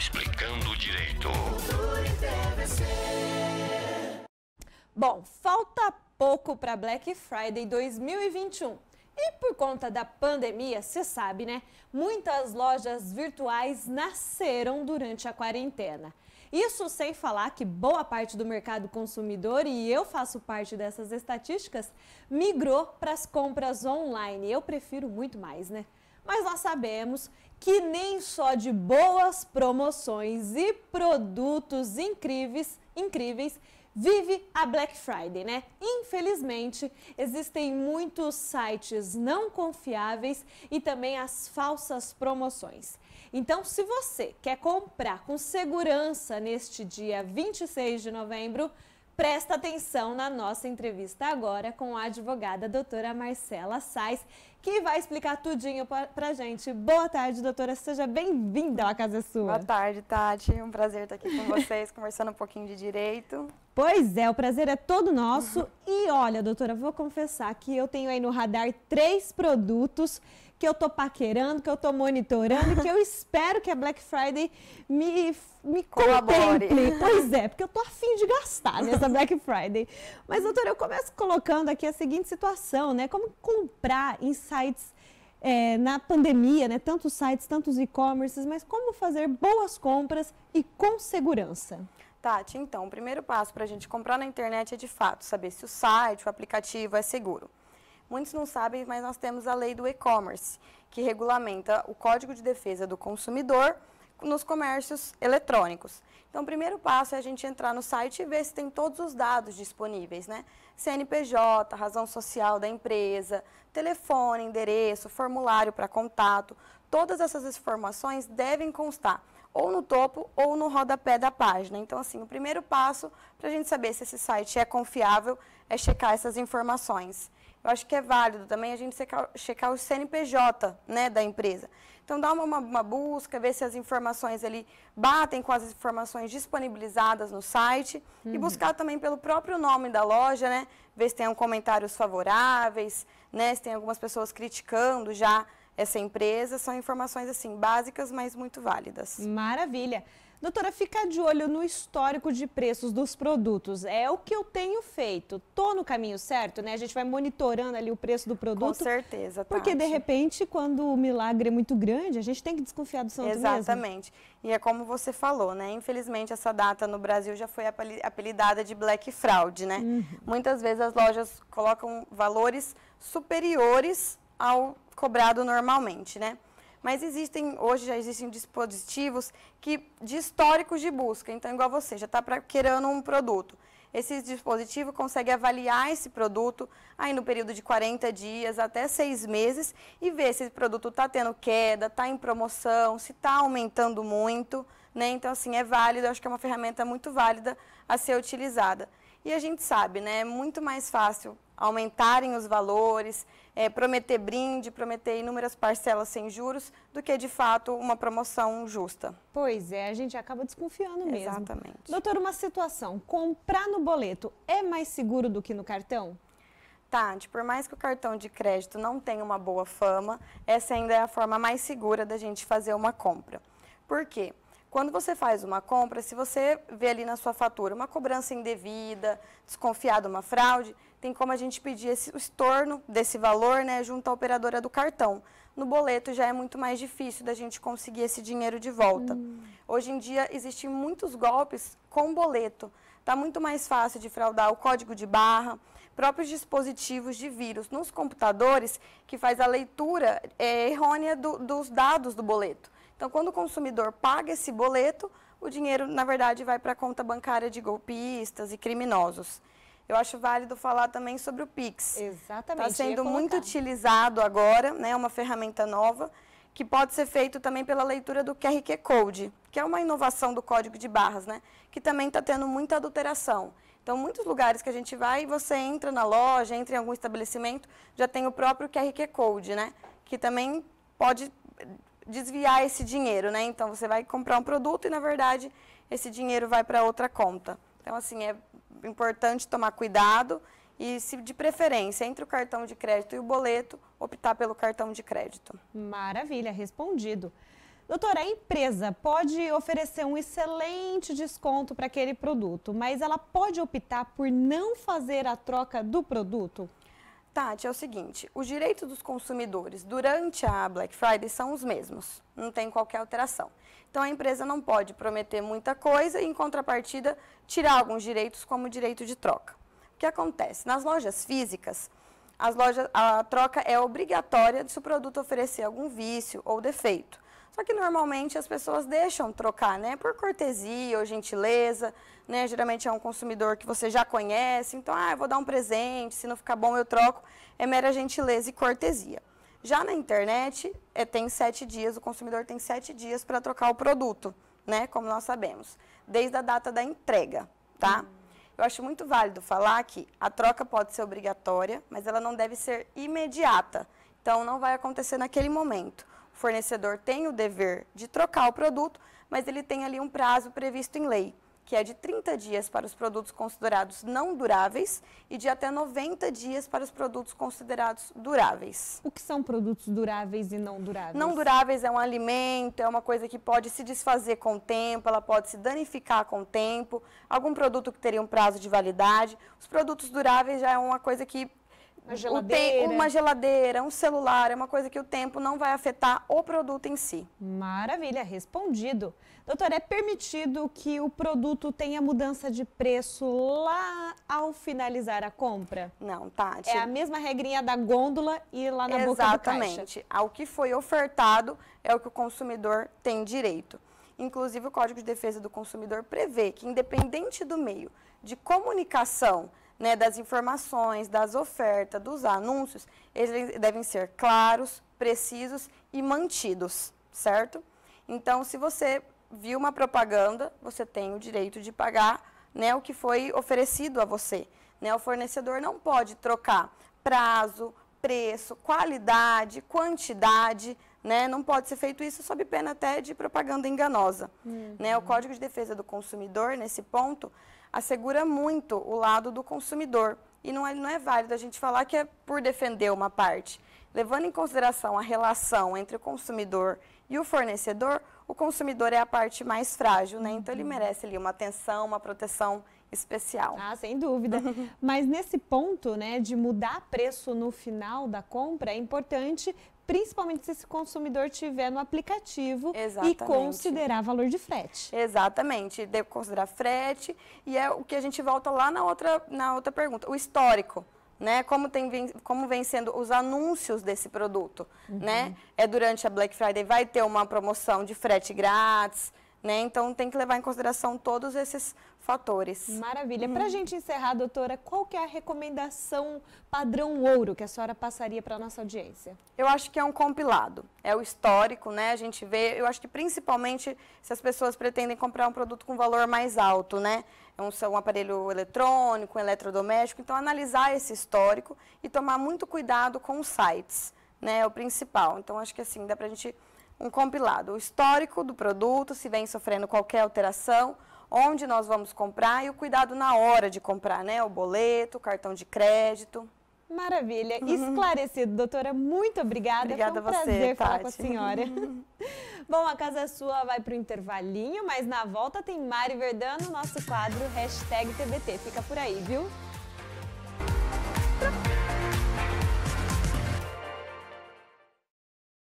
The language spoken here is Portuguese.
Explicando Direito. Bom, falta pouco para Black Friday 2021. E por conta da pandemia, você sabe, né? Muitas lojas virtuais nasceram durante a quarentena. Isso sem falar que boa parte do mercado consumidor, e eu faço parte dessas estatísticas, migrou para as compras online. Eu prefiro muito mais, né? mas nós sabemos que nem só de boas promoções e produtos incríveis, incríveis vive a Black Friday, né? Infelizmente, existem muitos sites não confiáveis e também as falsas promoções. Então, se você quer comprar com segurança neste dia 26 de novembro, Presta atenção na nossa entrevista agora com a advogada doutora Marcela Sais, que vai explicar tudinho pra, pra gente. Boa tarde, doutora. Seja bem-vinda à Casa Sua. Boa tarde, Tati. Um prazer estar aqui com vocês, conversando um pouquinho de direito. Pois é, o prazer é todo nosso. Uhum. E olha, doutora, vou confessar que eu tenho aí no radar três produtos que eu tô paquerando, que eu tô monitorando, que eu espero que a Black Friday me, me contemple. Pois é, porque eu tô afim de gastar nessa Black Friday. Mas, doutora, eu começo colocando aqui a seguinte situação, né? Como comprar em sites é, na pandemia, né? Tantos sites, tantos e-commerces, mas como fazer boas compras e com segurança? Tati, então, o primeiro passo para a gente comprar na internet é de fato saber se o site, o aplicativo é seguro. Muitos não sabem, mas nós temos a lei do e-commerce, que regulamenta o Código de Defesa do Consumidor nos comércios eletrônicos. Então, o primeiro passo é a gente entrar no site e ver se tem todos os dados disponíveis, né? CNPJ, razão social da empresa, telefone, endereço, formulário para contato. Todas essas informações devem constar ou no topo ou no rodapé da página. Então, assim, o primeiro passo para a gente saber se esse site é confiável é checar essas informações. Eu acho que é válido também a gente checar, o CNPJ né, da empresa. Então, dá uma, uma busca, ver se as informações ali batem com as informações disponibilizadas no site uhum. e buscar também pelo próprio nome da loja, né? Ver se tem um comentários favoráveis, né? Se tem algumas pessoas criticando já essa empresa. São informações assim básicas, mas muito válidas. Maravilha. Doutora, fica de olho no histórico de preços dos produtos. É o que eu tenho feito. Tô no caminho certo, né? A gente vai monitorando ali o preço do produto. Com certeza, Tati. Tá Porque de repente, quando o milagre é muito grande, a gente tem que desconfiar do santo Exatamente. Mesmo. E é como você falou, né? Infelizmente, essa data no Brasil já foi apelidada de Black Fraud, né? Uhum. Muitas vezes as lojas colocam valores superiores ao cobrado normalmente, né? Mas existem, hoje já existem dispositivos que, de históricos de busca. Então, igual você, já está querendo um produto. Esse dispositivo consegue avaliar esse produto aí no período de 40 dias até 6 meses e ver se esse produto está tendo queda, está em promoção, se está aumentando muito. Né? Então, assim, é válido, acho que é uma ferramenta muito válida a ser utilizada. E a gente sabe, né? É muito mais fácil aumentarem os valores, é, prometer brinde, prometer inúmeras parcelas sem juros, do que de fato uma promoção justa. Pois é, a gente acaba desconfiando mesmo. Exatamente. Doutor, uma situação: comprar no boleto é mais seguro do que no cartão? Tati, por mais que o cartão de crédito não tenha uma boa fama, essa ainda é a forma mais segura da gente fazer uma compra. Por quê? Quando você faz uma compra, se você vê ali na sua fatura uma cobrança indevida, desconfiado uma fraude, tem como a gente pedir esse, o estorno desse valor né, junto à operadora do cartão. No boleto já é muito mais difícil da gente conseguir esse dinheiro de volta. Hum. Hoje em dia existem muitos golpes com boleto. Está muito mais fácil de fraudar o código de barra, próprios dispositivos de vírus nos computadores que faz a leitura é, errônea do, dos dados do boleto. Então, quando o consumidor paga esse boleto, o dinheiro, na verdade, vai para a conta bancária de golpistas e criminosos eu acho válido falar também sobre o Pix. Exatamente. Está sendo muito utilizado agora, né? Uma ferramenta nova que pode ser feito também pela leitura do QRQ Code, que é uma inovação do código de barras, né? Que também está tendo muita adulteração. Então, muitos lugares que a gente vai, você entra na loja, entra em algum estabelecimento, já tem o próprio QRQ Code, né? Que também pode desviar esse dinheiro, né? Então, você vai comprar um produto e, na verdade, esse dinheiro vai para outra conta. Então, assim, é importante tomar cuidado e, se de preferência, entre o cartão de crédito e o boleto, optar pelo cartão de crédito. Maravilha, respondido. Doutora, a empresa pode oferecer um excelente desconto para aquele produto, mas ela pode optar por não fazer a troca do produto? Tati, é o seguinte, os direitos dos consumidores durante a Black Friday são os mesmos, não tem qualquer alteração. Então a empresa não pode prometer muita coisa e, em contrapartida, tirar alguns direitos, como o direito de troca. O que acontece? Nas lojas físicas, as lojas, a troca é obrigatória se o produto oferecer algum vício ou defeito. Só que normalmente as pessoas deixam trocar, né? Por cortesia ou gentileza, né? Geralmente é um consumidor que você já conhece, então, ah, eu vou dar um presente, se não ficar bom eu troco. É mera gentileza e cortesia. Já na internet, é, tem sete dias, o consumidor tem sete dias para trocar o produto, né? Como nós sabemos, desde a data da entrega, tá? Hum. Eu acho muito válido falar que a troca pode ser obrigatória, mas ela não deve ser imediata. Então, não vai acontecer naquele momento fornecedor tem o dever de trocar o produto, mas ele tem ali um prazo previsto em lei, que é de 30 dias para os produtos considerados não duráveis e de até 90 dias para os produtos considerados duráveis. O que são produtos duráveis e não duráveis? Não duráveis é um alimento, é uma coisa que pode se desfazer com o tempo, ela pode se danificar com o tempo, algum produto que teria um prazo de validade. Os produtos duráveis já é uma coisa que uma geladeira. uma geladeira, um celular, é uma coisa que o tempo não vai afetar o produto em si. Maravilha, respondido. Doutora, é permitido que o produto tenha mudança de preço lá ao finalizar a compra? Não, Tati. É a mesma regrinha da gôndola e lá na Exatamente. boca do caixa. Exatamente. Ao que foi ofertado é o que o consumidor tem direito. Inclusive, o Código de Defesa do Consumidor prevê que, independente do meio de comunicação né, das informações, das ofertas, dos anúncios, eles devem ser claros, precisos e mantidos, certo? Então, se você viu uma propaganda, você tem o direito de pagar né, o que foi oferecido a você. Né? O fornecedor não pode trocar prazo, preço, qualidade, quantidade, né? Não pode ser feito isso sob pena até de propaganda enganosa. Uhum. Né? O uhum. Código de Defesa do Consumidor, nesse ponto, assegura muito o lado do consumidor. E não é, não é válido a gente falar que é por defender uma parte. Levando em consideração a relação entre o consumidor e o fornecedor, o consumidor é a parte mais frágil, né? Então ele uhum. merece ali uma atenção, uma proteção especial. Ah, sem dúvida. Mas nesse ponto, né, de mudar preço no final da compra, é importante principalmente se esse consumidor tiver no aplicativo Exatamente. e considerar valor de frete. Exatamente, de considerar frete e é o que a gente volta lá na outra, na outra pergunta, o histórico. Né, como, tem, como vem sendo os anúncios desse produto, né? uhum. né? É durante a Black Friday vai ter uma promoção de frete grátis, né? Então tem que levar em consideração todos esses fatores. Maravilha. Uhum. Para a gente encerrar, doutora, qual que é a recomendação padrão ouro que a senhora passaria para a nossa audiência? Eu acho que é um compilado. É o histórico, né? A gente vê, eu acho que principalmente se as pessoas pretendem comprar um produto com valor mais alto, né? É um, um aparelho eletrônico, um eletrodoméstico. Então, analisar esse histórico e tomar muito cuidado com os sites, né? É o principal. Então, acho que assim, dá para a gente um compilado, o histórico do produto, se vem sofrendo qualquer alteração, onde nós vamos comprar e o cuidado na hora de comprar, né? O boleto, o cartão de crédito. Maravilha, uhum. esclarecido, doutora. Muito obrigada. Obrigada Foi um a você, prazer Tati. falar com a senhora. Bom, a Casa Sua vai para o intervalinho, mas na volta tem Mari Verdano, nosso quadro hashtag TBT. Fica por aí, viu?